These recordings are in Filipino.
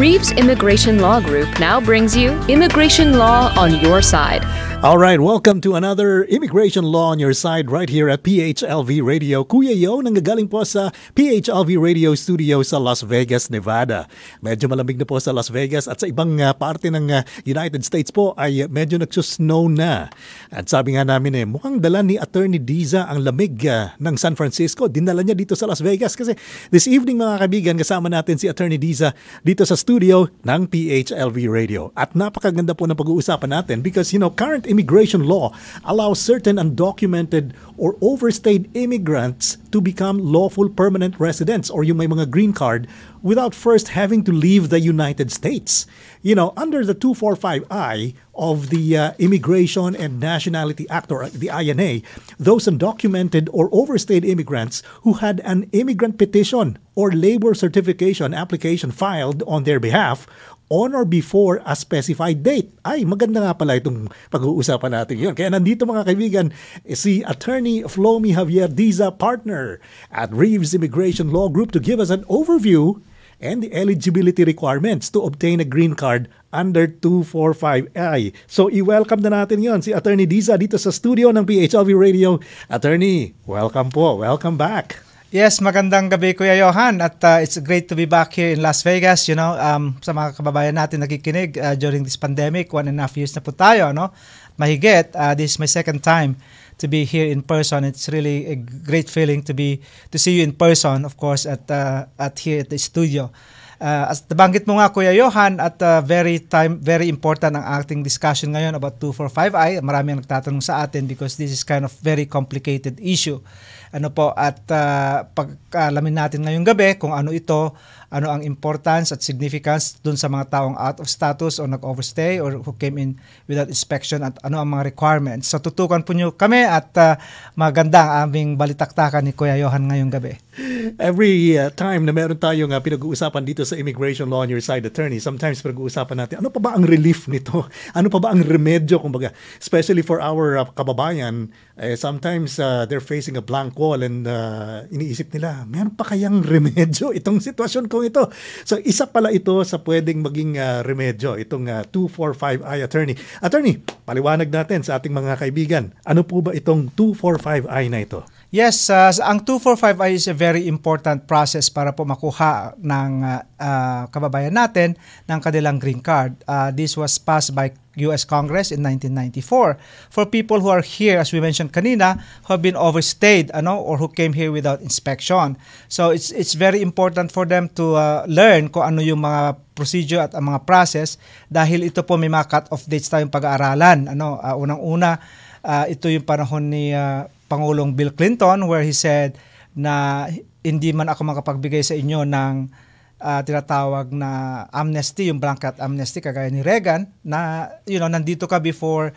Reeves Immigration Law Group now brings you Immigration Law on Your Side. All right, welcome to another Immigration Law on Your Side right here at PHLV Radio. Kuya Yo, nanggagaling po sa PHLV Radio Studio sa Las Vegas, Nevada. Medyo malamig na po sa Las Vegas at sa ibang uh, parte ng uh, United States po ay uh, medyo nagsusnow na. At sabi nga namin eh, mukhang dala ni Attorney Diza ang lamig uh, ng San Francisco. Dinala niya dito sa Las Vegas kasi this evening mga kaibigan, kasama natin si Attorney Diza dito sa studio ng PHLV Radio. At napakaganda po ng pag-uusapan natin because you know, current immigration law allows certain undocumented or overstayed immigrants to become lawful permanent residents or yung may mga green card without first having to leave the United States. You know, under the 245I of the uh, Immigration and Nationality Act or uh, the INA, those undocumented or overstayed immigrants who had an immigrant petition or labor certification application filed on their behalf on or before a specified date. Ay, maganda nga pala itong pag-uusapan natin yun. Kaya nandito mga kaibigan, si Attorney Flomi Javier Diza, partner at Reeves Immigration Law Group to give us an overview and the eligibility requirements to obtain a green card under 245I. So, i-welcome na natin yon si Attorney Diza dito sa studio ng PHLV Radio. Attorney, welcome po. Welcome back. Yes, magandang gabi Kuya Johan at uh, it's great to be back here in Las Vegas, you know, um, sa mga kababayan natin nakikinig uh, during this pandemic, one and a half years na po tayo, ano? Mahigit, uh, this is my second time to be here in person. It's really a great feeling to be to see you in person, of course, at uh, at here at the studio. Uh, as nabanggit mo nga Kuya Johan at uh, very time very important ang acting discussion ngayon about 245i. Marami ang nagtatanong sa atin because this is kind of very complicated issue. Ano po at uh, ah, pagkalamin natin ngayong gabi kung ano ito, ano ang importance at significance dun sa mga taong out of status o nag-overstay or who came in without inspection at ano ang mga requirements. So tutukan po nyo kami at uh, maganda ang aming balitaktakan ni Kuya Johan ngayong gabi every uh, time na meron tayong uh, pinag-uusapan dito sa immigration law on your side attorney, sometimes pinag-uusapan natin, ano pa ba ang relief nito? Ano pa ba ang remedyo? Kumbaga, especially for our uh, kababayan, eh, sometimes uh, they're facing a blank wall and uh, iniisip nila, meron pa kayang remedyo itong sitwasyon kong ito? So, isa pala ito sa pwedeng maging uh, remedyo, itong uh, 245I attorney. Attorney, paliwanag natin sa ating mga kaibigan, ano po ba itong 245I na ito? Yes, uh, ang 245I is a very important process para po makuha ng uh, uh, kababayan natin ng kanilang green card. Uh, this was passed by US Congress in 1994 for people who are here as we mentioned kanina who have been overstayed ano or who came here without inspection. So it's it's very important for them to uh, learn kung ano yung mga procedure at ang mga process dahil ito po may mga cut-off dates tayong pag-aaralan. Ano, uh, unang-una uh, ito yung panahon ni uh, Pangulong Bill Clinton where he said na hindi man ako makapagbigay sa inyo ng uh, tinatawag na amnesty, yung blanket amnesty kagaya ni Reagan na you know nandito ka before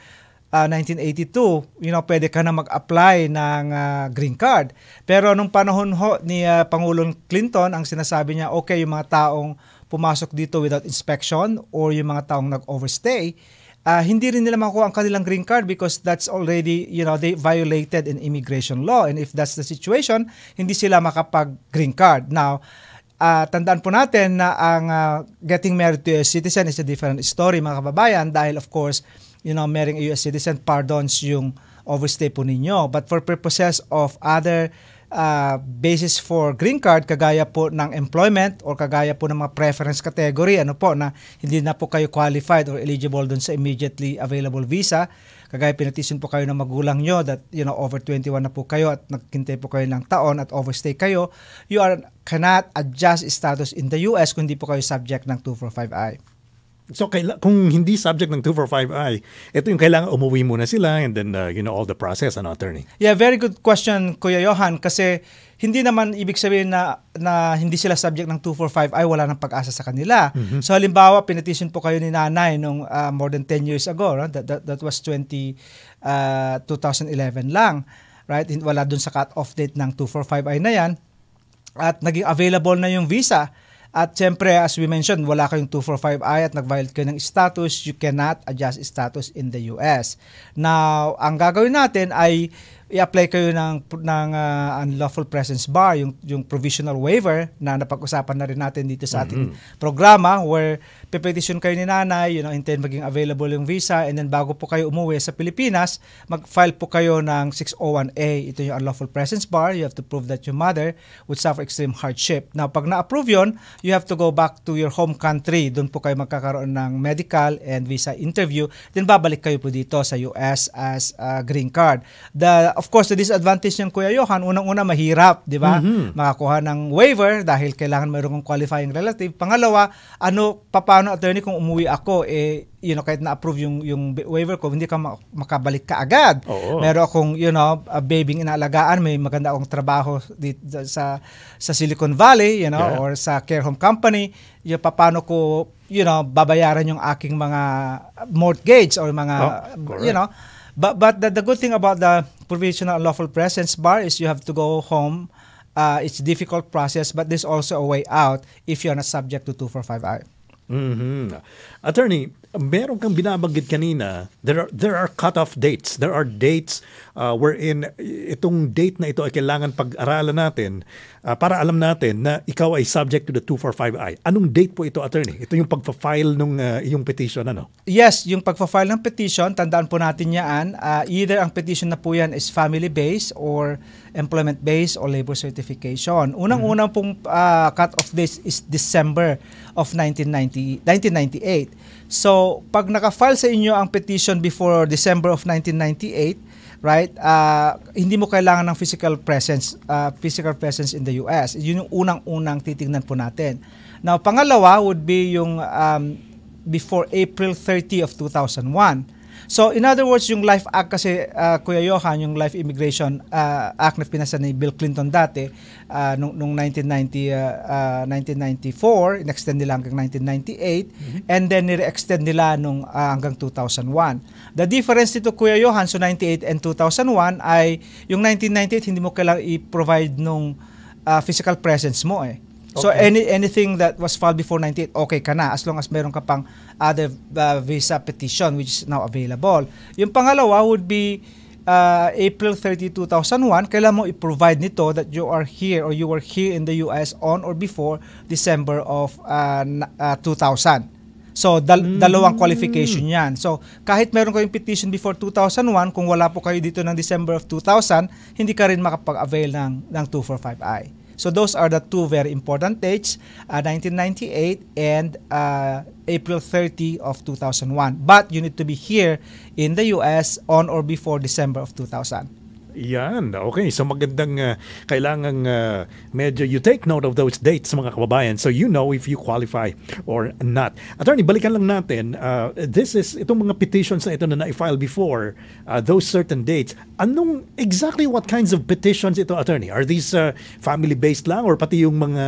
uh, ah, 1982, you know, pwede ka na mag-apply ng uh, green card. Pero nung panahon ho ni uh, Pangulong Clinton, ang sinasabi niya, okay, yung mga taong pumasok dito without inspection or yung mga taong nag-overstay, uh, hindi rin nila makuha ang kanilang green card because that's already, you know, they violated an immigration law. And if that's the situation, hindi sila makapag-green card. Now, uh, tandaan po natin na ang uh, getting married to a citizen is a different story, mga kababayan, dahil of course, you know, marrying a US citizen pardons yung overstay po ninyo. But for purposes of other uh, basis for green card kagaya po ng employment or kagaya po ng mga preference category ano po na hindi na po kayo qualified or eligible doon sa immediately available visa kagaya pinatisin po kayo ng magulang nyo that you know over 21 na po kayo at nagkintay po kayo ng taon at overstay kayo you are cannot adjust status in the US kundi po kayo subject ng 245I So kaila- kung hindi subject ng 245i, ito yung kailangan umuwi muna sila and then uh, you know all the process ano attorney. Yeah, very good question Kuya Johan kasi hindi naman ibig sabihin na na hindi sila subject ng 245i wala nang pag-asa sa kanila. Mm-hmm. So halimbawa pinetition po kayo ni nanay nung uh, more than 10 years ago, right? that, that that was 20 uh, 2011 lang, right? Wala doon sa cut-off date ng 245i na 'yan. At naging available na yung visa at syempre, as we mentioned, wala kayong 245i at nag-violate kayo ng status, you cannot adjust status in the US. Now, ang gagawin natin ay i-apply kayo ng ng uh, unlawful presence bar yung yung provisional waiver na napag-usapan na rin natin dito sa ating mm-hmm. programa where pe-petition kayo ni nanay you know intend maging available yung visa and then bago po kayo umuwi sa Pilipinas mag-file po kayo ng 601A ito yung unlawful presence bar you have to prove that your mother would suffer extreme hardship now pag na-approve yon you have to go back to your home country doon po kayo magkakaroon ng medical and visa interview then babalik kayo po dito sa US as a green card the of course, the disadvantage niyan, Kuya Johan, unang-una mahirap, di ba? Mm-hmm. Makakuha ng waiver dahil kailangan mayroong qualifying relative. Pangalawa, ano, paano attorney kung umuwi ako, eh, you know, kahit na-approve yung, yung waiver ko, hindi ka makabalik ka agad. Oo. Meron akong, you know, a baby inaalagaan, may maganda akong trabaho dito sa, sa Silicon Valley, you know, yeah. or sa care home company, yung paano ko, you know, babayaran yung aking mga mortgage or mga, oh, you know, But, but the, the good thing about the provisional lawful presence bar is you have to go home. Uh, it's difficult process, but there's also a way out if you're not subject to 245I. Mm-hmm. Attorney, meron kang binabanggit kanina, there are, there are cut-off dates. There are dates uh, wherein itong date na ito ay kailangan pag-aralan natin uh, para alam natin na ikaw ay subject to the 245I. Anong date po ito, attorney? Ito yung pagfa-file ng uh, yung petition, ano? Yes, yung pagfa-file ng petition, tandaan po natin yan. Uh, either ang petition na po yan is family-based or employment-based or labor certification. Unang-unang mm -hmm. pong uh, cut-off date is December of 1990, 1998. So, pag naka-file sa inyo ang petition before December of 1998, right? Uh, hindi mo kailangan ng physical presence, uh, physical presence in the US. Yun yung unang-unang titingnan po natin. Now, pangalawa would be yung um, before April 30 of 2001 So in other words, yung Life Act kasi uh, Kuya Johan, yung Life Immigration uh, Act na pinasa ni Bill Clinton dati uh, nung, nung 1990 uh, uh, 1994, inextend nila hanggang 1998 mm-hmm. and then nire-extend nila nung uh, hanggang 2001. The difference dito Kuya Johan so 98 and 2001 ay yung 1998 hindi mo kailangang i-provide nung uh, physical presence mo eh. So okay. any anything that was filed before 98, okay ka na as long as meron ka pang other uh, visa petition which is now available. Yung pangalawa would be uh, April 30, 2001, kailangan mo i-provide nito that you are here or you were here in the US on or before December of uh, uh, 2000. So, dal- mm. dalawang qualification yan. So, kahit meron kayong petition before 2001, kung wala po kayo dito ng December of 2000, hindi ka rin makapag-avail ng, ng 245I. So those are the two very important dates, uh, 1998 and uh, April 30 of 2001. But you need to be here in the US on or before December of 2000. Yan, okay. So magandang uh, kailangang uh, medyo you take note of those dates mga kababayan so you know if you qualify or not. Attorney, balikan lang natin. Uh, this is, itong mga petitions na ito na na-file before, uh, those certain dates, anong, exactly what kinds of petitions ito, attorney? Are these uh, family-based lang or pati yung mga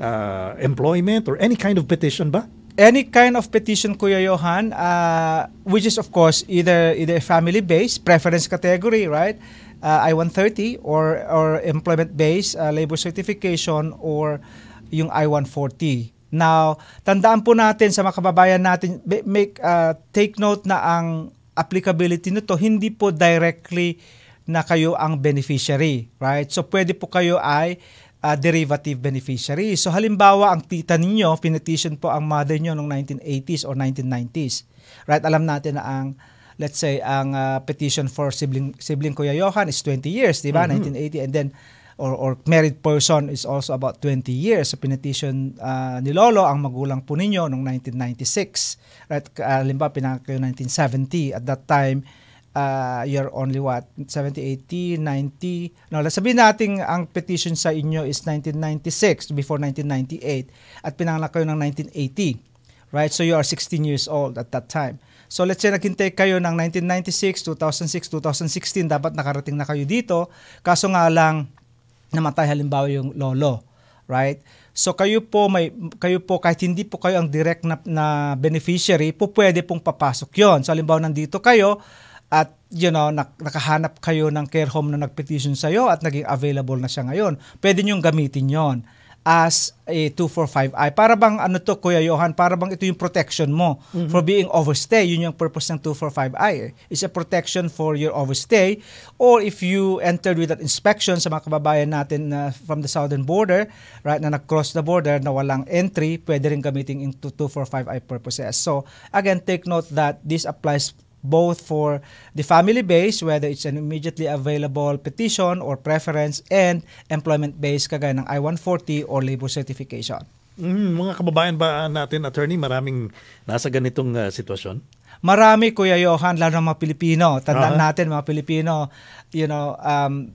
uh, employment or any kind of petition ba? any kind of petition Kuya Johan uh, which is of course either either family based preference category right uh, I-130 or or employment-based uh, labor certification or yung I-140. Now, tandaan po natin sa mga kababayan natin, make uh, take note na ang applicability nito hindi po directly na kayo ang beneficiary, right? So pwede po kayo ay uh, derivative beneficiary. So halimbawa, ang tita ninyo, pinetition po ang mother niyo noong 1980s or 1990s. Right? Alam natin na ang let's say ang uh, petition for sibling sibling Kuya Johan is 20 years, di ba? Mm-hmm. 1980 and then or or married person is also about 20 years. Sa so, petition uh, ah, ni Lolo ang magulang po ninyo noong 1996. Right? Ah, halimbawa uh, pinaka kayo 1970 at that time uh, you're only what 70 80 90 no let's sabihin nating ang petition sa inyo is 1996 before 1998 at pinanganak kayo ng 1980 right? So you are 16 years old at that time. So let's say naghintay kayo ng 1996, 2006, 2016, dapat nakarating na kayo dito. Kaso nga lang, namatay halimbawa yung lolo, right? So kayo po may kayo po kahit hindi po kayo ang direct na, na beneficiary, po pwede pong papasok 'yon. So halimbawa nandito kayo at you know nak, nakahanap kayo ng care home na nagpetition sa iyo at naging available na siya ngayon. Pwede niyo gamitin 'yon as a 245i. Para bang ano to Kuya Johan, para bang ito yung protection mo mm-hmm. for being overstay. Yun yung purpose ng 245i. Eh. It's a protection for your overstay or if you entered without inspection sa mga kababayan natin uh, from the southern border, right, na nag-cross the border na walang entry, pwede rin gamitin yung 245i purposes. So, again, take note that this applies both for the family base, whether it's an immediately available petition or preference, and employment base kagaya ng I-140 or labor certification. Mm, mga kababayan ba ah, natin, attorney, maraming nasa ganitong uh, sitwasyon? Marami, Kuya Johan, lalo ng mga Pilipino. Tandaan uh-huh. natin, mga Pilipino, you know, um,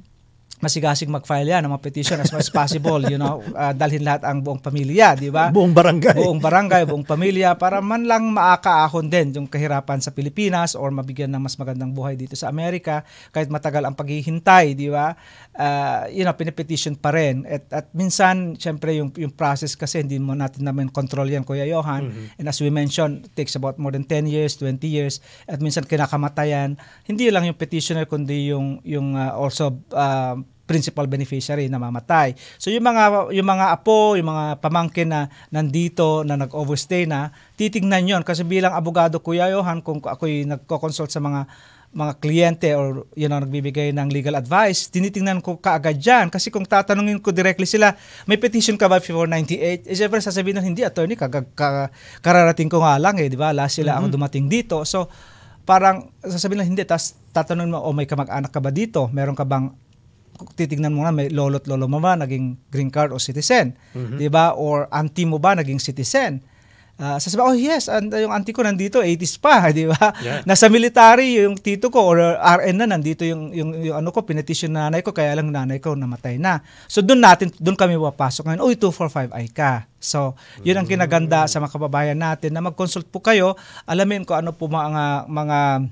masigasig mag-file yan ng mga petition as much as possible, you know, uh, dalhin lahat ang buong pamilya, di ba? Buong barangay. Buong barangay, buong pamilya, para man lang maakaahon din yung kahirapan sa Pilipinas or mabigyan ng mas magandang buhay dito sa Amerika, kahit matagal ang paghihintay, di ba? Uh, ah, you know, pinipetition pa rin. At, at minsan, syempre, yung, yung process kasi hindi mo natin namin control yan, Kuya Johan. Mm-hmm. And as we mentioned, it takes about more than 10 years, 20 years, at minsan kinakamatayan. Hindi lang yung petitioner, kundi yung, yung uh, also uh, principal beneficiary namamatay. So yung mga yung mga apo, yung mga pamangkin na nandito na nag-overstay na, titingnan 'yon kasi bilang abogado Kuya Johan kung ako'y nagko-consult sa mga mga kliyente or you know, nagbibigay ng legal advice, tinitingnan ko kaagad dyan. Kasi kung tatanungin ko directly sila, may petition ka ba 498? Eh, syempre sasabihin na, hindi, attorney, kag- ka- kararating ko nga lang eh, di ba? Last sila mm-hmm. ang dumating dito. So, parang sasabihin na, hindi, tapos tatanungin mo, oh, may kamag-anak ka ba dito? Meron ka bang titignan mo na may lolo't lolo mo ba naging green card o citizen, mm-hmm. 'di ba? Or auntie mo ba naging citizen? Uh, sasabi, oh yes, and, uh, yung auntie ko nandito, 80s pa, di ba? Yeah. Nasa military yung tito ko or uh, RN na nandito yung, yung, yung ano ko, pinetition na nanay ko, kaya lang nanay ko namatay na. So doon natin, doon kami wapasok ngayon, oh 245i ka. So, yun ang kinaganda mm. sa mga kababayan natin na mag-consult po kayo, alamin ko ano po mga, mga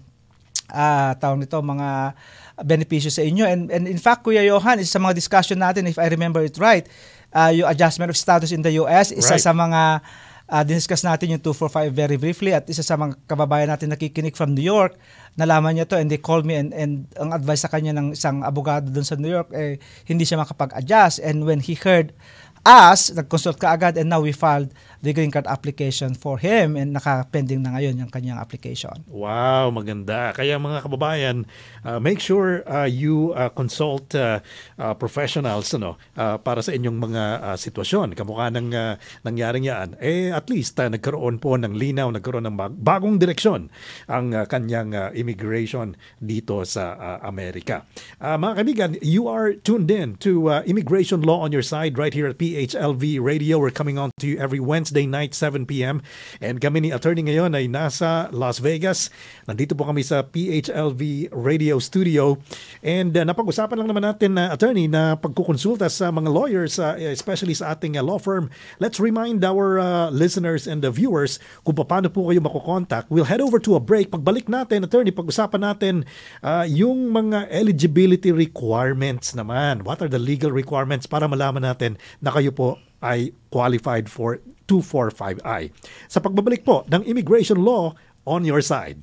uh, tawag nito, mga benepisyo sa inyo. And, and in fact, Kuya Johan, isa sa mga discussion natin, if I remember it right, uh, yung adjustment of status in the US, isa right. sa mga uh, diniscuss natin yung 245 very briefly at isa sa mga kababayan natin nakikinig from New York, nalaman niya to and they called me and, and ang advice sa kanya ng isang abogado doon sa New York, eh, hindi siya makapag-adjust. And when he heard us, nag-consult ka agad and now we filed the green card application for him and naka-pending na ngayon yung kanyang application. Wow, maganda. Kaya mga kababayan, uh, make sure uh, you uh, consult uh, uh, professionals ano uh, para sa inyong mga uh, sitwasyon. Kamukha ng uh, nangyaring yan. Eh at least uh, nagkaroon po ng linaw, nagkaroon ng bagong direksyon ang uh, kanyang uh, immigration dito sa uh, Amerika. Uh, mga kaibigan, you are tuned in to uh, Immigration Law on your side right here at PHLV Radio. We're coming on to you every Wednesday Tuesday night, 7pm. And kami ni attorney ngayon ay nasa Las Vegas. Nandito po kami sa PHLV Radio Studio. And uh, napag-usapan lang naman natin na uh, attorney na pagkukonsulta sa mga lawyers, uh, especially sa ating uh, law firm. Let's remind our uh, listeners and the viewers kung paano po kayo makukontakt. We'll head over to a break. Pagbalik natin, attorney, pag-usapan natin uh, yung mga eligibility requirements naman. What are the legal requirements para malaman natin na kayo po ay qualified for 245I. Sa pagbabalik po ng immigration law on your side.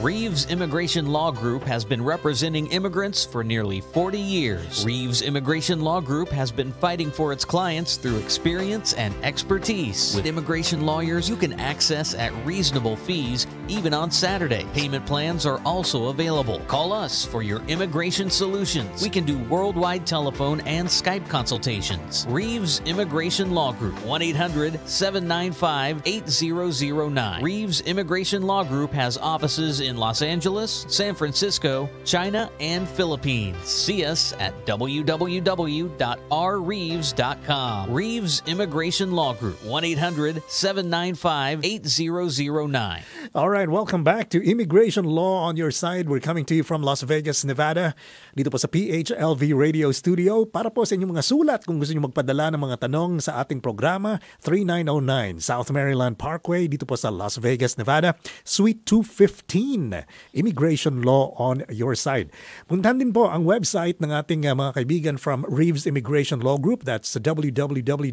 Reeves Immigration Law Group has been representing immigrants for nearly 40 years. Reeves Immigration Law Group has been fighting for its clients through experience and expertise. With immigration lawyers you can access at reasonable fees even on Saturday. Payment plans are also available. Call us for your immigration solutions. We can do worldwide telephone and Skype consultations. Reeves Immigration Law Group 1-800-795-8009. Reeves Immigration Law Group has offices offices in Los Angeles, San Francisco, China, and Philippines. See us at www.rreeves.com. Reeves Immigration Law Group, 1 800 795 8009. All right, welcome back to Immigration Law on Your Side. We're coming to you from Las Vegas, Nevada, dito po sa PHLV Radio Studio. Para po sa inyong mga sulat, kung gusto nyo magpadala ng mga tanong sa ating programa, 3909 South Maryland Parkway, dito po sa Las Vegas, Nevada, Suite 250. Immigration Law on Your Side. Puntahan din po ang website ng ating uh, mga kaibigan from Reeves Immigration Law Group. That's www.rreeves.com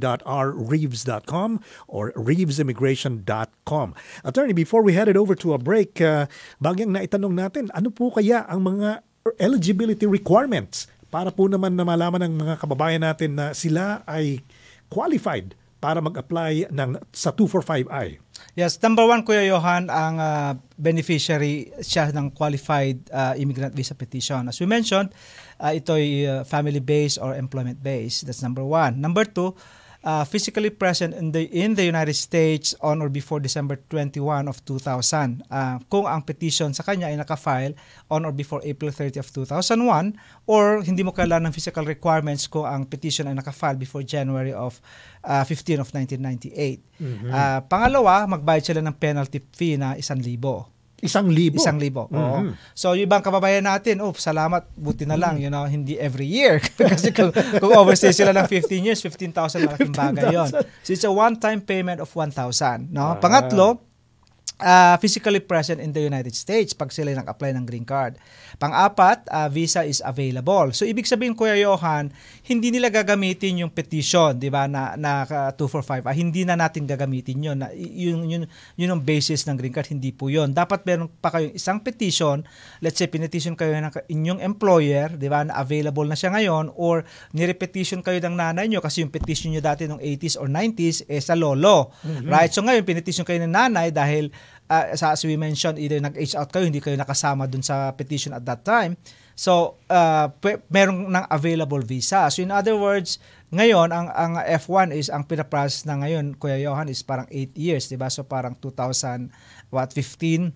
or reevesimmigration.com. Attorney, before we head it over to a break, uh, bagyang naitanong natin, ano po kaya ang mga eligibility requirements para po naman na malaman ng mga kababayan natin na sila ay qualified para mag-apply ng, sa 245I. Yes, number one, Kuya Johan, ang uh, beneficiary siya ng qualified uh, immigrant visa petition. As we mentioned, uh, ah, ito ay uh, family-based or employment-based. That's number one. Number two, uh, physically present in the in the United States on or before December 21 of 2000 uh, kung ang petition sa kanya ay nakafile on or before April 30 of 2001 or hindi mo kailangan ng physical requirements kung ang petition ay nakafile before January of uh, 15 of 1998. Mm-hmm. Uh, pangalawa, magbayad sila ng penalty fee na 1,000. Isang libo. Isang libo. Mm-hmm. So yung ibang kababayan natin, oh, salamat, buti na lang, you know, hindi every year. Kasi kung, kung overstay sila ng 15 years, 15,000 malaking bagay yun. So it's a one-time payment of 1,000. No? Ah. Pangatlo, uh, physically present in the United States pag sila nag-apply ng green card. Pang-apat, uh, visa is available. So ibig sabihin Kuya Johan, hindi nila gagamitin yung petition, 'di ba, na na 245. Uh, ah, ah, hindi na natin gagamitin 'yon. Na, yun, yun yun yung basis ng green card, hindi po 'yon. Dapat meron pa kayong isang petition. Let's say petition kayo ng inyong employer, 'di ba, na available na siya ngayon or ni-repetition kayo ng nanay nyo kasi yung petition nyo dati nung 80s or 90s eh sa lolo. Mm-hmm. Right? So ngayon pinetition kayo ng nanay dahil uh, as we mentioned, either nag-age out kayo, hindi kayo nakasama dun sa petition at that time. So, uh, ah, p- meron ng available visa. So, in other words, ngayon, ang, ang F1 is, ang pinaprocess na ngayon, Kuya Johan, is parang 8 years, di ba? So, parang 2015, what, 15,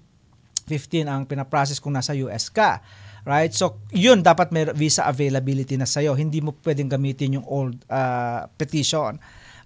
15 ang pinaprocess kung nasa US ka. Right? So, yun, dapat may visa availability na sa'yo. Hindi mo pwedeng gamitin yung old uh, petition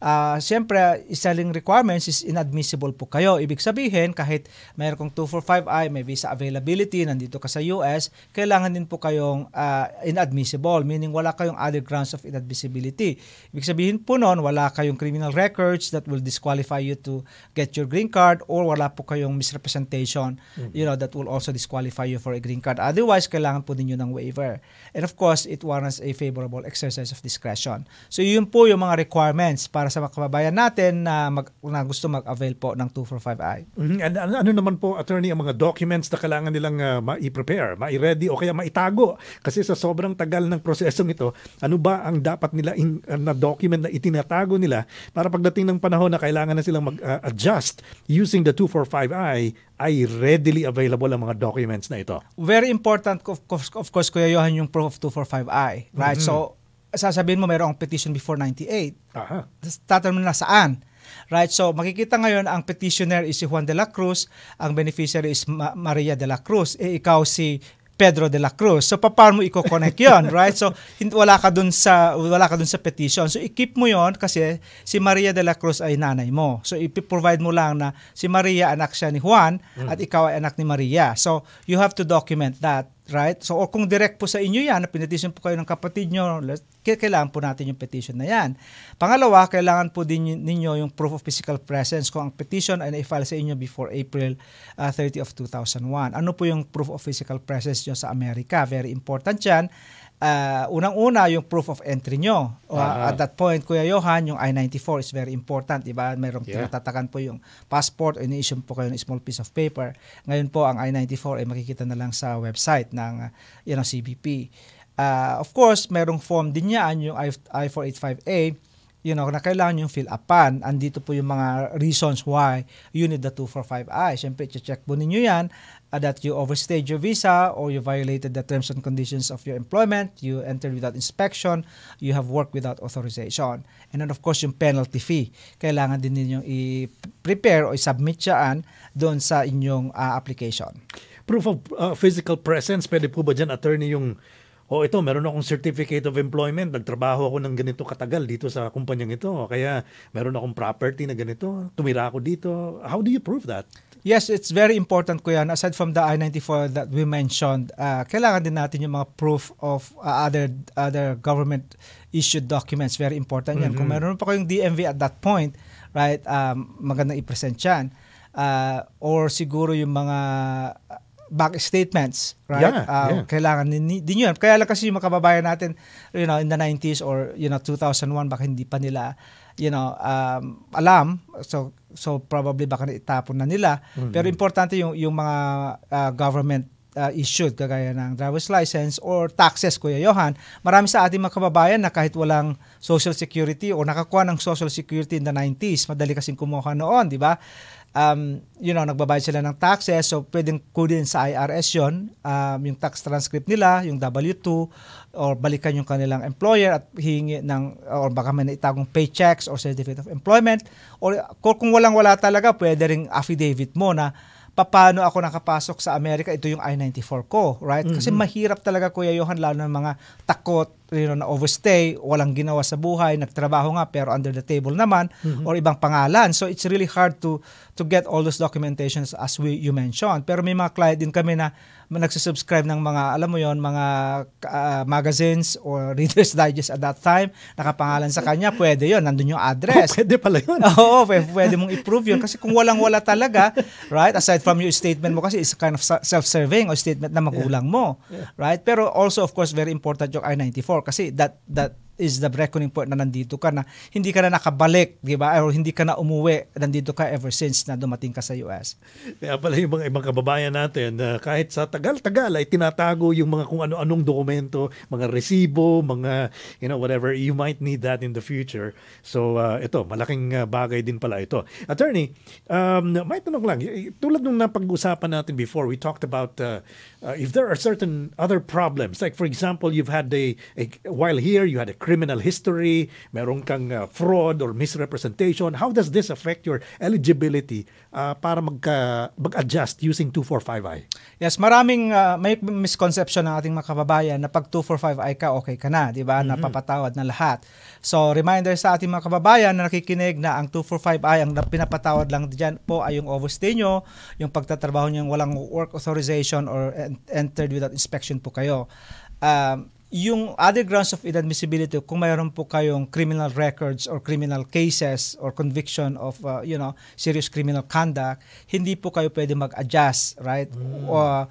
uh, siyempre, isa requirements is inadmissible po kayo. Ibig sabihin, kahit mayroon kong 245I, may visa availability, nandito ka sa US, kailangan din po kayong uh, inadmissible, meaning wala kayong other grounds of inadmissibility. Ibig sabihin po noon, wala kayong criminal records that will disqualify you to get your green card or wala po kayong misrepresentation, mm-hmm. you know, that will also disqualify you for a green card. Otherwise, kailangan po ninyo ng waiver. And of course, it warrants a favorable exercise of discretion. So, yun po yung mga requirements para sa mga kababayan natin na, mag, na gusto mag-avail po ng 245i. Mhm. And, ano, ano naman po, attorney, ang mga documents na kailangan nilang uh, ah, ma-prepare, ma-ready o kaya maitago? Kasi sa sobrang tagal ng prosesong ito, ano ba ang dapat nila in, uh, na document na itinatago nila para pagdating ng panahon na kailangan na silang mag-adjust uh, using the 245i, ay readily available ang mga documents na ito. Very important, of course, of course Kuya Johan, yung proof 245i. Right? Mm-hmm. So, sasabihin mo mayroong petition before 98. Aha. Tatanong na saan? Right? So makikita ngayon ang petitioner is si Juan de la Cruz, ang beneficiary is Ma- Maria de la Cruz. Eh, ikaw si Pedro de la Cruz. So paano mo i-connect 'yon, right? So wala ka dun sa wala ka dun sa petition. So i-keep mo 'yon kasi si Maria de la Cruz ay nanay mo. So i-provide mo lang na si Maria anak siya ni Juan mm. at ikaw ay anak ni Maria. So you have to document that Right? So, or kung direct po sa inyo yan, na pinetition po kayo ng kapatid nyo, kailangan po natin yung petition na yan. Pangalawa, kailangan po din ninyo yung proof of physical presence kung ang petition ay na-file sa inyo before April uh, ah, 30 of 2001. Ano po yung proof of physical presence nyo sa Amerika? Very important yan uh, unang-una yung proof of entry nyo. Uh, uh-huh. At that point, Kuya Johan, yung I-94 is very important. Diba? Merong yeah. tinatatakan po yung passport o ini-issue po kayo ng small piece of paper. Ngayon po, ang I-94 ay makikita na lang sa website ng uh, ah, you know, CBP. Uh, ah, of course, merong form din yan, yung I-485A, you know, na kailangan yung fill upan. Andito po yung mga reasons why you need the 245I. Siyempre, check po ninyo yan uh, that you overstayed your visa or you violated the terms and conditions of your employment, you entered without inspection, you have worked without authorization. And then of course yung penalty fee. Kailangan din ninyong i-prepare o i-submit siyaan doon sa inyong uh, application. Proof of uh, physical presence, pwede po ba dyan attorney yung o oh, ito, meron akong certificate of employment, nagtrabaho ako ng ganito katagal dito sa kumpanyang ito, kaya meron akong property na ganito, tumira ako dito. How do you prove that? Yes, it's very important yan. Aside from the I-94 that we mentioned, uh, kailangan din natin yung mga proof of uh, other other government issued documents. Very important yan. Mm-hmm. Kung meron pa kayong DMV at that point, right, um, magandang i-present yan. Uh, or siguro yung mga uh, bank statements, right? Yeah, uh, yeah. Kailangan din, din yun. Kaya lang kasi yung mga kababayan natin, you know, in the 90s or, you know, 2001, baka hindi pa nila you know, um, alam. So so probably baka itapon na nila. Mm-hmm. Pero importante yung yung mga uh, government uh, issued kagaya ng driver's license or taxes, Kuya Johan. Marami sa ating mga kababayan na kahit walang social security o nakakuha ng social security in the 90s, madali kasing kumuha noon, di ba? Um, you know, nagbabayad sila ng taxes, so pwedeng kunin sa IRS yon um, yung tax transcript nila, yung W-2, or balikan yung kanilang employer at hingi ng, or baka may naitagong paychecks or certificate of employment, or kung walang-wala talaga, pwede rin affidavit mo na paano ako nakapasok sa Amerika, ito yung I-94 ko, right? Kasi mm-hmm. mahirap talaga Kuya Johan, lalo ng mga takot, you know, na overstay, walang ginawa sa buhay, nagtrabaho nga pero under the table naman mm-hmm. or ibang pangalan. So it's really hard to to get all those documentations as we you mentioned. Pero may mga client din kami na nagsusubscribe ng mga alam mo yon mga uh, magazines or Reader's Digest at that time, nakapangalan sa kanya, pwede yon, nandun yung address. Oh, pwede pala yon. Oo, pwede, pwede mong i-prove yon kasi kung walang-wala talaga, right? Aside from your statement mo kasi is kind of self-serving o statement na magulang yeah. mo, yeah. right? Pero also of course very important yung I-94 kasi that that is the reckoning point na nandito ka na hindi ka na nakabalik, di ba? Or hindi ka na umuwi, nandito ka ever since na dumating ka sa US. Kaya pala yung mga ibang kababayan natin na ah, kahit sa tagal-tagal ay tinatago yung mga kung ano-anong dokumento, mga resibo, mga you know whatever, you might need that in the future. So uh, ito, malaking ah, bagay din pala ito. Attorney, um, may tanong lang, tulad nung napag-usapan natin before, we talked about uh, uh, if there are certain other problems, like for example, you've had a, a while here, you had a criminal history, meron kang uh, fraud or misrepresentation. How does this affect your eligibility uh, para magka, mag-adjust using 245I? Yes, maraming uh, may misconception ng ating mga kababayan na pag 245I ka, okay ka na, di ba? Mm-hmm. Napapatawad na lahat. So, reminder sa ating mga kababayan na nakikinig na ang 245I, ang pinapatawad lang dyan po ay yung overstay nyo, yung pagtatrabaho nyo yung walang work authorization or entered without inspection po kayo. Um, yung other grounds of inadmissibility kung mayroon po kayong criminal records or criminal cases or conviction of uh, you know serious criminal conduct hindi po kayo pwede mag-adjust right mm. uh,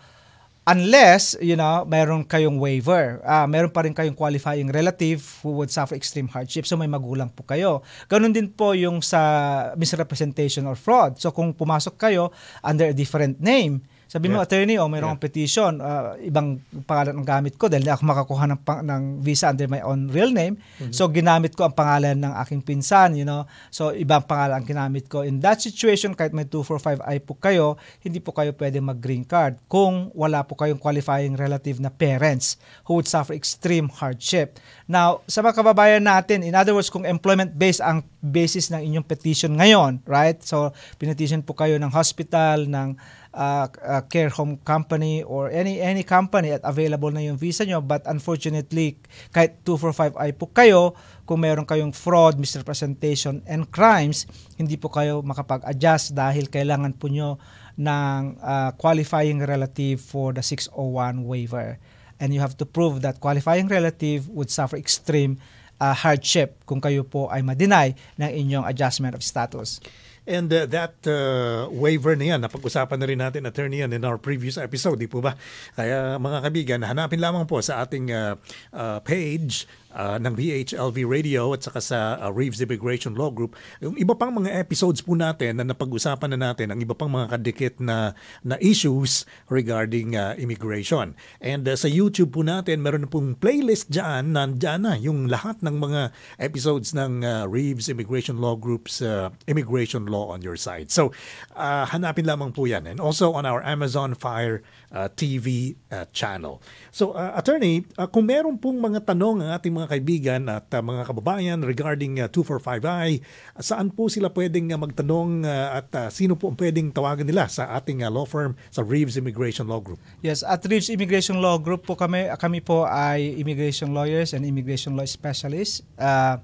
unless you know mayroon kayong waiver uh, mayroon pa rin kayong qualifying relative who would suffer extreme hardship so may magulang po kayo ganun din po yung sa misrepresentation or fraud so kung pumasok kayo under a different name sabi yeah. mo, attorney, oh, mayroong yeah. petition, uh, ibang pangalan ang gamit ko dahil ako makakuha ng, pang, ng visa under my own real name. Mm-hmm. So, ginamit ko ang pangalan ng aking pinsan, you know. So, ibang pangalan ang ginamit ko. In that situation, kahit may 245I po kayo, hindi po kayo pwede mag-green card kung wala po kayong qualifying relative na parents who would suffer extreme hardship. Now, sa mga kababayan natin, in other words, kung employment-based ang basis ng inyong petition ngayon, right? So, pinetition po kayo ng hospital, ng uh, uh, care home company or any any company at available na yung visa nyo but unfortunately kahit 245i po kayo kung meron kayong fraud, misrepresentation and crimes hindi po kayo makapag-adjust dahil kailangan po nyo ng uh, qualifying relative for the 601 waiver and you have to prove that qualifying relative would suffer extreme uh, hardship kung kayo po ay ma-deny ng inyong adjustment of status. And uh, that uh, waiver na yan, napag-usapan na rin natin, attorney, yan in our previous episode, di po ba? Kaya mga kaibigan, hanapin lamang po sa ating uh, uh, page uh, ng VHLV Radio at saka sa uh, Reeves Immigration Law Group. Yung iba pang mga episodes po natin na napag-usapan na natin, ang iba pang mga kadikit na, na issues regarding uh, immigration. And uh, sa YouTube po natin, meron na pong playlist dyan, nandyan na yung lahat ng mga episodes episodes ng uh, Reeves Immigration Law Group's uh, Immigration Law on Your Side. So, uh, hanapin lamang po yan. And also on our Amazon Fire uh, ah, TV uh, ah, channel. So, uh, Attorney, uh, kung meron pong mga tanong ang ating mga kaibigan at uh, mga kababayan regarding uh, 245i, saan po sila pwedeng uh, magtanong uh, at uh, sino po ang pwedeng tawagan nila sa ating uh, law firm sa Reeves Immigration Law Group? Yes, at Reeves Immigration Law Group po kami, kami po ay immigration lawyers and immigration law specialists. Uh,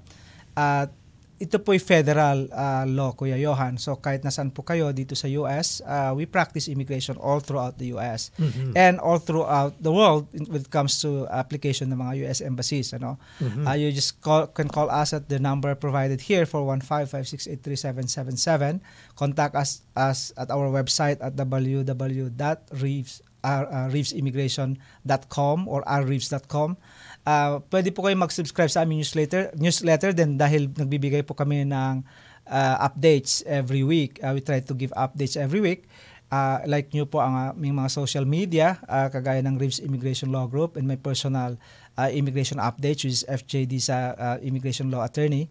at ito po ay federal uh, law, Kuya Johan. So kahit nasan po kayo dito sa US, uh, ah, we practice immigration all throughout the US mm-hmm. and all throughout the world when it comes to application ng mga US embassies. Ano? Mm-hmm. Uh, you just call, can call us at the number provided here, for 568 Contact us, us at our website at www.reeves.com rreevesimmigration.com uh, or rreeves.com. Uh, pwede po kayo mag-subscribe sa aming newsletter, newsletter then dahil nagbibigay po kami ng uh, updates every week. Uh, we try to give updates every week. Uh, like nyo po ang aming mga social media, uh, kagaya ng Reeves Immigration Law Group and my personal uh, immigration updates which is FJD sa uh, Immigration Law Attorney.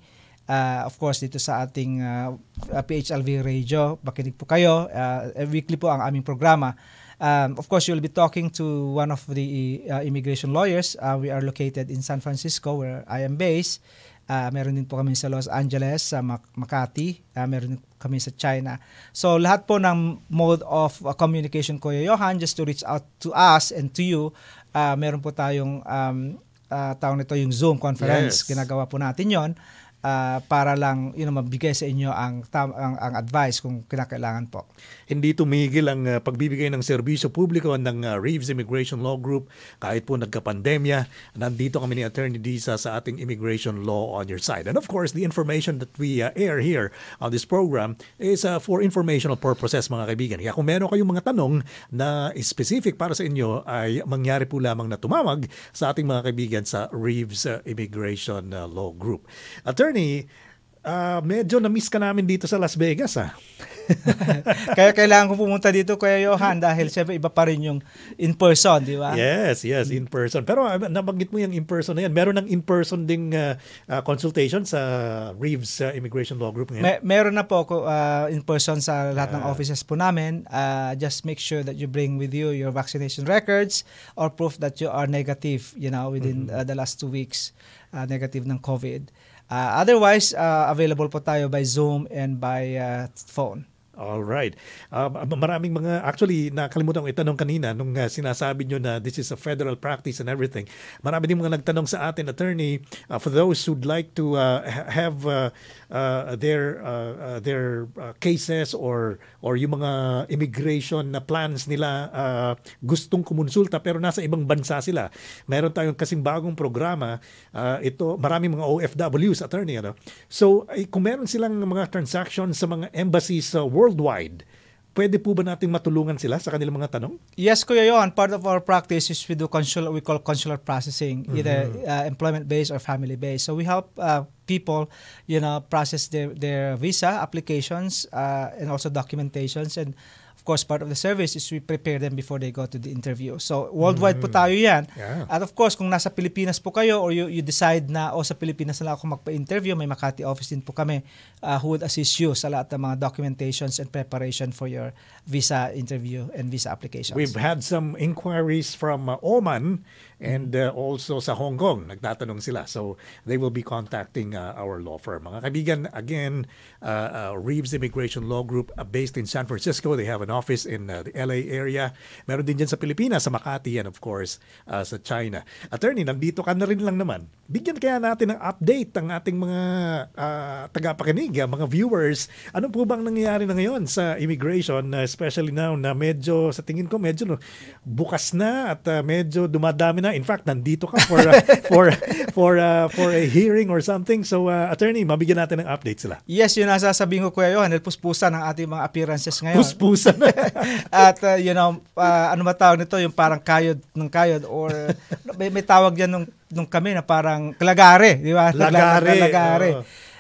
Uh, of course, dito sa ating uh, PHLV Radio, makinig po kayo. Uh, weekly po ang aming programa Um, of course, you'll be talking to one of the uh, immigration lawyers. Uh, we are located in San Francisco where I am based. Uh, meron din po kami sa Los Angeles, sa Mac- Makati, uh, meron din kami sa China. So lahat po ng mode of uh, communication ko, Johan, just to reach out to us and to you, uh, meron po tayong um, uh, tawag nito yung Zoom conference. Yes. Ginagawa po natin yon uh, para lang you know, mabigay sa inyo ang, tam- ang, ang advice kung kinakailangan po hindi tumigil ang uh, pagbibigay ng serbisyo publiko ng uh, Reeves Immigration Law Group kahit po nagka-pandemya. Nandito kami ni Attorney Disa sa ating Immigration Law on your side. And of course, the information that we uh, air here on this program is uh, for informational purposes mga kaibigan. Kaya kung meron kayong mga tanong na specific para sa inyo ay mangyari po lamang na tumawag sa ating mga kaibigan sa Reeves uh, Immigration uh, Law Group. Attorney, uh, medyo na-miss ka namin dito sa Las Vegas ah. Kaya kailangan ko pumunta dito Kuya Johan dahil syempre iba pa rin yung in person, di ba? Yes, yes, in person. Pero ah, nabanggit mo yung in person na yan. Meron ng in person ding uh, uh, consultation sa Reeves uh, Immigration Law Group ngayon. May, meron na po ako uh, in person sa lahat ng uh, offices po namin. Uh, just make sure that you bring with you your vaccination records or proof that you are negative, you know, within mm-hmm. uh, the last two weeks uh, negative ng COVID Uh, otherwise, uh, available po tayo by Zoom and by uh, phone. All right. Uh, maraming mga actually nakalimutan ko itanong kanina nung uh, sinasabi niyo na this is a federal practice and everything. Marami din mga nagtanong sa atin attorney uh, for those who'd like to uh, have uh, uh, their uh, uh, their uh, cases or or yung mga immigration na plans nila uh, gustong kumonsulta pero nasa ibang bansa sila. Meron tayong kasing bagong programa uh, ito maraming mga OFWs attorney ano. So eh, kung meron silang mga transactions sa mga embassies sa uh, world worldwide, pwede po ba nating matulungan sila sa kanilang mga tanong? Yes, Kuya Yon. Part of our practice is we do consular, we call consular processing, mm-hmm. either uh, employment-based or family-based. So we help uh, people, you know, process their, their visa applications uh, and also documentations and of course, part of the service is we prepare them before they go to the interview. So, worldwide mm. po tayo yan. Yeah. At of course, kung nasa Pilipinas po kayo or you, you decide na, o oh, sa Pilipinas na ako magpa-interview, may Makati office din po kami uh, who would assist you sa lahat ng mga documentations and preparation for your visa interview and visa applications. We've had some inquiries from uh, Oman and uh, also sa Hong Kong nagtatanong sila so they will be contacting uh, our law firm mga kaibigan again uh, uh, Reeves Immigration Law Group uh, based in San Francisco they have an office in uh, the LA area meron din dyan sa Pilipinas sa Makati and of course uh, sa China attorney nandito ka na rin lang naman Bigyan kaya natin ng update ang ating mga uh, tagapakinig, ah, mga viewers. Ano po bang nangyayari na ngayon sa immigration, especially now na medyo, sa tingin ko, medyo no, bukas na at uh, medyo dumadami na. In fact, nandito ka for uh, for for uh, for a hearing or something. So, uh, attorney, mabigyan natin ng update sila. Yes, yun ang sasabihin ko, Kuya Johan, puspusan ang ating mga appearances ngayon. Puspusan. at, uh, you know, uh, ano matawag nito, yung parang kayod ng kayod or may, may tawag yan ng nung kami na parang lagare, di ba? Lagare. lagare.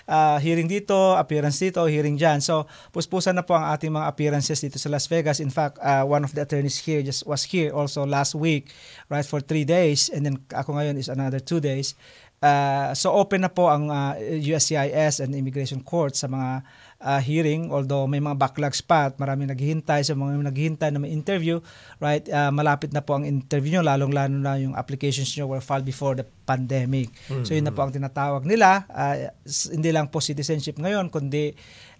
Uh, ah, hearing dito, appearance dito, hearing dyan. So, puspusan na po ang ating mga appearances dito sa Las Vegas. In fact, uh, one of the attorneys here just was here also last week, right, for three days. And then ako ngayon is another two days. Uh, so, open na po ang uh, USCIS and Immigration Court sa mga uh, hearing although may mga backlogs pa at maraming naghihintay sa mga naghihintay na may interview right uh, malapit na po ang interview nyo lalong lalo na yung applications nyo were filed before the pandemic mm-hmm. so yun na po mm. ang tinatawag nila uh, hindi lang po citizenship ngayon kundi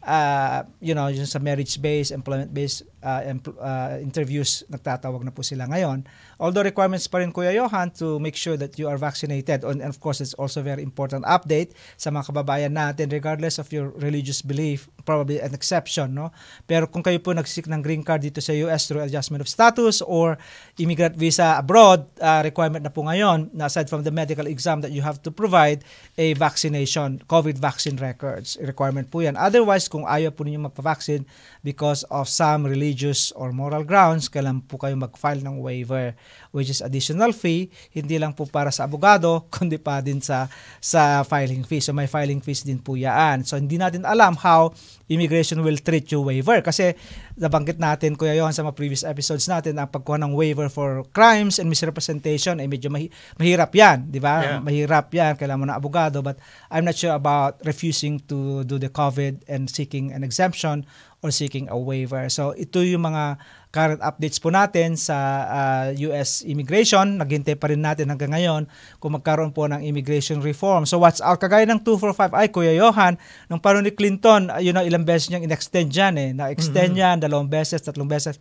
uh, you know, yung sa marriage-based, employment-based uh, ah, empl- uh, interviews, nagtatawag na po sila ngayon. Although requirements pa rin, Kuya Johan, to make sure that you are vaccinated. And, of course, it's also very important update sa mga kababayan natin, regardless of your religious belief, probably an exception, no? Pero kung kayo po nagsik ng green card dito sa US through adjustment of status or immigrant visa abroad, uh, requirement na po ngayon, na aside from the medical exam that you have to provide, a vaccination, COVID vaccine records. Requirement po yan. Otherwise, kung ayaw po ninyo magpavaccine because of some religious or moral grounds, kailan po kayo mag-file ng waiver which is additional fee, hindi lang po para sa abogado, kundi pa din sa, sa filing fee. So may filing fees din po yaan. So hindi natin alam how immigration will treat you waiver. Kasi nabanggit natin, Kuya Johan, sa mga previous episodes natin, ang pagkuha ng waiver for crimes and misrepresentation, ay eh, medyo mahi- mahirap yan, di ba? Yeah. Mahirap yan, kailangan mo ng abogado. But I'm not sure about refusing to do the COVID and seeking an exemption or seeking a waiver. So ito yung mga current updates po natin sa uh, ah, US immigration. Naghintay pa rin natin hanggang ngayon kung magkaroon po ng immigration reform. So what's out. Kagaya ng 245 ay Kuya Johan, nung paano ni Clinton, you know, ilang beses niyang in-extend yan eh. Na-extend mm-hmm. yan, dalawang beses, tatlong beses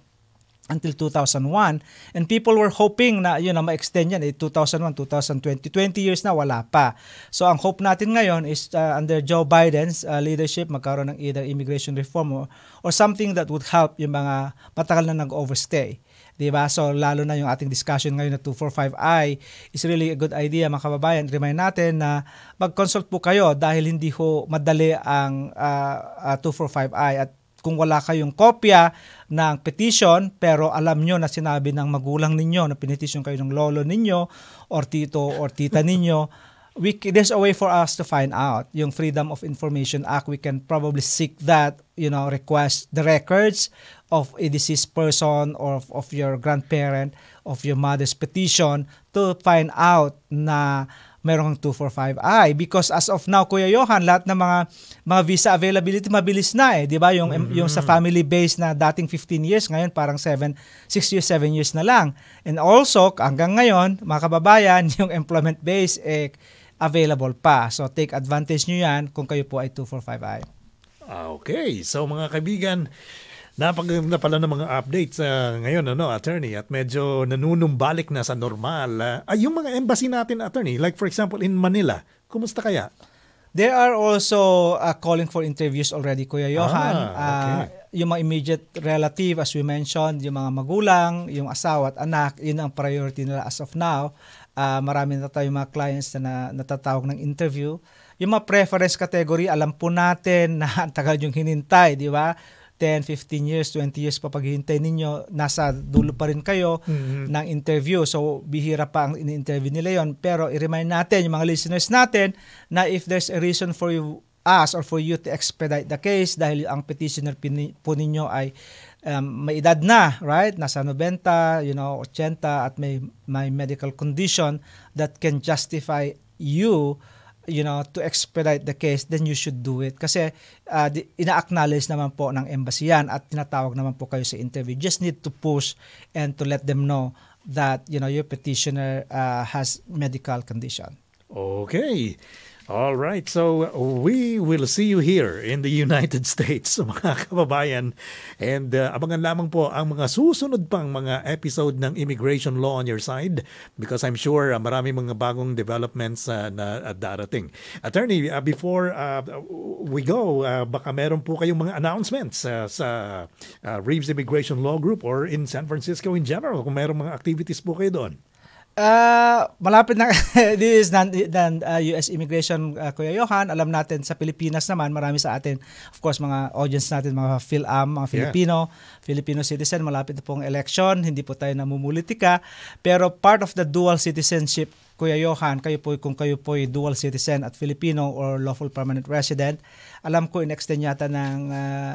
until 2001 and people were hoping na yun na ma-extend yan eh 2001 2020 20 years na wala pa so ang hope natin ngayon is uh, under Joe Biden's uh, leadership magkaroon ng either immigration reform or, or something that would help yung mga matagal na nag-overstay 'di ba? So lalo na yung ating discussion ngayon na 245i is really a good idea mga kababayan. Remind natin na mag-consult po kayo dahil hindi ho madali ang uh, uh, 245i at kung wala kayong kopya ng petition pero alam nyo na sinabi ng magulang ninyo na pinetition kayo ng lolo ninyo or tito or tita ninyo, we, there's a way for us to find out. Yung Freedom of Information Act, we can probably seek that, you know, request the records of a deceased person or of, of your grandparent, of your mother's petition to find out na meron 245i because as of now Kuya Johan lahat ng mga mga visa availability mabilis na eh, 'di ba? Yung mm-hmm. yung sa family base na dating 15 years ngayon parang 7 6 years 7 years na lang. And also hanggang ngayon mga kababayan yung employment base eh available pa. So take advantage niyo 'yan kung kayo po ay 245i. Ah, okay, so mga kaibigan, Napaganda pala ng mga updates uh, ngayon, ano, attorney, at medyo nanunumbalik na sa normal. Uh, ay, yung mga embassy natin, attorney, like for example in Manila, kumusta kaya? There are also uh, calling for interviews already, Kuya Johan. Ah, okay. uh, yung mga immediate relative, as we mentioned, yung mga magulang, yung asawa at anak, yun ang priority nila as of now. Uh, marami na tayong mga clients na, na natatawag ng interview. Yung mga preference category, alam po natin na ang tagal yung hinintay, di ba? 10, 15 years, 20 years pa paghihintay ninyo, nasa dulo pa rin kayo mm-hmm. ng interview. So, bihira pa ang in-interview nila yon Pero, i-remind natin, yung mga listeners natin, na if there's a reason for you, us or for you to expedite the case dahil ang petitioner pin- po ninyo ay um, may edad na, right? Nasa 90, you know, 80 at may, may medical condition that can justify you you know, to expedite the case, then you should do it. Kasi uh, ina-acknowledge naman po ng embassy yan at tinatawag naman po kayo sa interview. Just need to push and to let them know that, you know, your petitioner uh, has medical condition. Okay. All right. So we will see you here in the United States, mga kababayan. And uh, abangan lamang po ang mga susunod pang mga episode ng Immigration Law on Your Side because I'm sure uh, marami mga bagong developments uh, na uh, darating. Attorney, uh, before uh, we go, uh, baka meron po kayong mga announcements uh, sa uh, Reeves Immigration Law Group or in San Francisco in general kung meron mga activities po kayo doon. Uh, malapit na this is non, non uh, ah, US immigration uh, Kuya Johan. Alam natin sa Pilipinas naman marami sa atin of course mga audience natin mga PhilAm, mga Filipino, yeah. Filipino citizen malapit na pong election, hindi po tayo namumulitika pero part of the dual citizenship Kuya Johan, kayo po kung kayo po dual citizen at Filipino or lawful permanent resident, alam ko in-extend yata ng uh,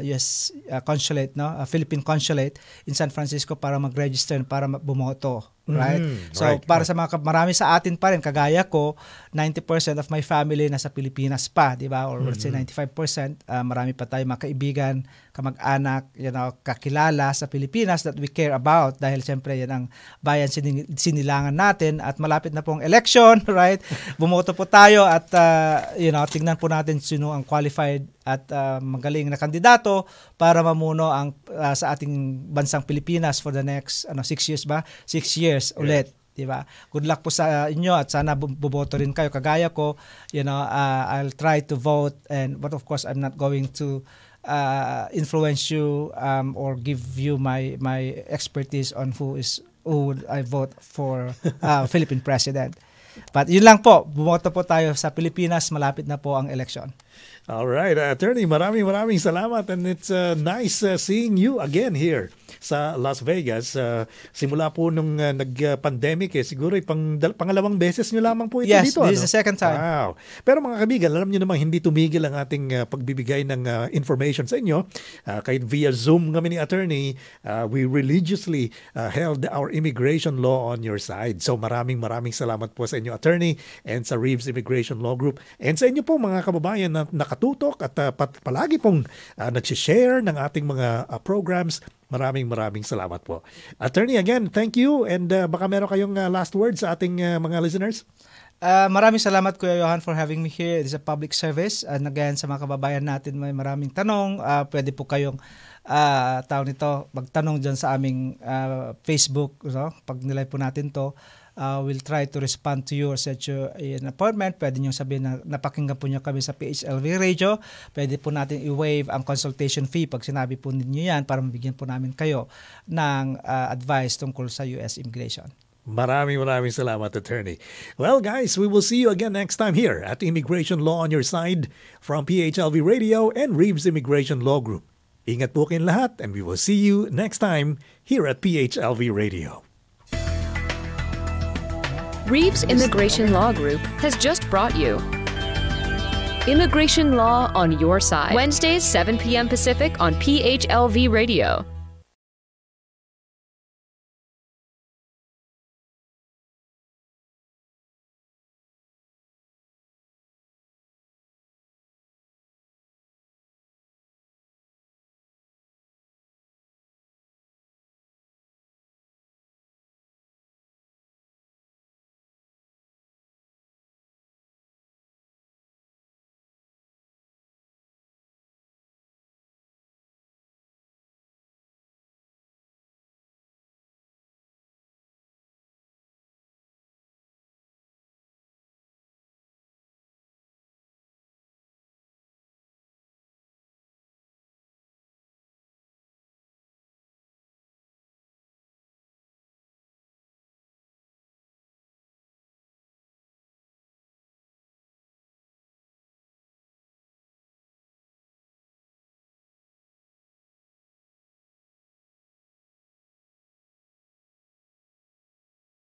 uh, US uh, consulate no uh, Philippine consulate in San Francisco para mag-register para bumoto mm-hmm. right mm, so right, para right. sa mga marami sa atin pa rin kagaya ko 90% of my family nasa Pilipinas pa di ba or mm-hmm. say 95% uh, marami pa tayong mga kaibigan kamag-anak you know kakilala sa Pilipinas that we care about dahil siyempre yan ang bayan sin- sinilangan natin at malapit na po ang election right bumoto po tayo at uh, you know tingnan po natin sino ang qualified at uh, magaling na kandidato para mamuno ang uh, sa ating bansang Pilipinas for the next ano 6 years ba? 6 years yeah. ulit. 'di ba? Good luck po sa inyo at sana boboto rin kayo kagaya ko. You know, uh, I'll try to vote and but of course I'm not going to uh, influence you um, or give you my my expertise on who is who would I vote for uh, Philippine president. But yun lang po, bumoto po tayo sa Pilipinas, malapit na po ang eleksyon. All right, attorney, maraming maraming salamat and it's uh, nice uh, seeing you again here sa Las Vegas. Uh, simula po nung uh, nag-pandemic eh, siguro pang, pangalawang beses nyo lamang po ito yes, dito. Yes, this ano? is the second time. Wow. Pero mga kaibigan, alam nyo namang hindi tumigil ang ating uh, pagbibigay ng uh, information sa inyo. Uh, kahit via Zoom kami ni attorney, uh, we religiously uh, held our immigration law on your side. So maraming maraming salamat po sa inyo attorney and sa Reeves Immigration Law Group and sa inyo po mga kababayan na nakatutok at uh, pat- palagi pong uh, nagsishare ng ating mga uh, programs Maraming maraming salamat po. Attorney, again, thank you. And uh, baka meron kayong uh, last words sa ating uh, mga listeners? Uh, maraming salamat Kuya Johan for having me here. It is a public service. Uh, nagayan sa mga kababayan natin may maraming tanong. Uh, pwede po kayong uh, tao nito magtanong dyan sa aming uh, Facebook. You Know? Pag nilay po natin to, uh, will try to respond to you or set you an appointment. Pwede nyo sabihin na napakinggan po nyo kami sa PHLV Radio. Pwede po natin i-waive ang consultation fee pag sinabi po ninyo yan para mabigyan po namin kayo ng uh, advice tungkol sa US immigration. Maraming maraming salamat, attorney. Well, guys, we will see you again next time here at Immigration Law on Your Side from PHLV Radio and Reeves Immigration Law Group. Ingat po kayong lahat and we will see you next time here at PHLV Radio. Reeves Immigration Law Group has just brought you Immigration Law on Your Side, Wednesdays, 7 p.m. Pacific on PHLV Radio.